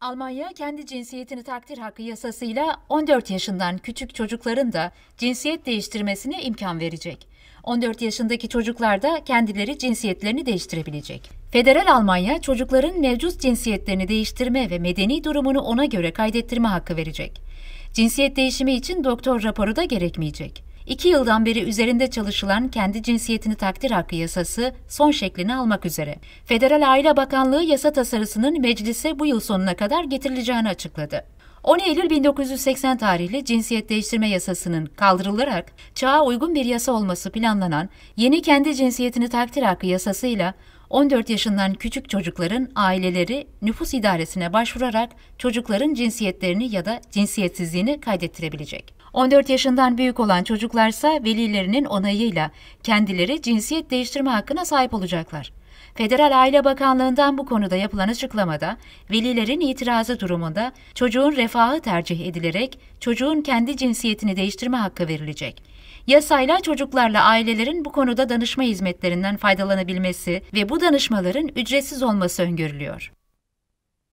Almanya kendi cinsiyetini takdir hakkı yasasıyla 14 yaşından küçük çocukların da cinsiyet değiştirmesine imkan verecek. 14 yaşındaki çocuklar da kendileri cinsiyetlerini değiştirebilecek. Federal Almanya çocukların mevcut cinsiyetlerini değiştirme ve medeni durumunu ona göre kaydettirme hakkı verecek. Cinsiyet değişimi için doktor raporu da gerekmeyecek. İki yıldan beri üzerinde çalışılan kendi cinsiyetini takdir hakkı yasası son şeklini almak üzere. Federal Aile Bakanlığı yasa tasarısının meclise bu yıl sonuna kadar getirileceğini açıkladı. 10 Eylül 1980 tarihli cinsiyet değiştirme yasasının kaldırılarak çağa uygun bir yasa olması planlanan yeni kendi cinsiyetini takdir hakkı yasasıyla 14 yaşından küçük çocukların aileleri nüfus idaresine başvurarak çocukların cinsiyetlerini ya da cinsiyetsizliğini kaydettirebilecek. 14 yaşından büyük olan çocuklarsa velilerinin onayıyla kendileri cinsiyet değiştirme hakkına sahip olacaklar. Federal Aile Bakanlığı'ndan bu konuda yapılan açıklamada, velilerin itirazı durumunda çocuğun refahı tercih edilerek çocuğun kendi cinsiyetini değiştirme hakkı verilecek. Yasayla çocuklarla ailelerin bu konuda danışma hizmetlerinden faydalanabilmesi ve bu danışmaların ücretsiz olması öngörülüyor.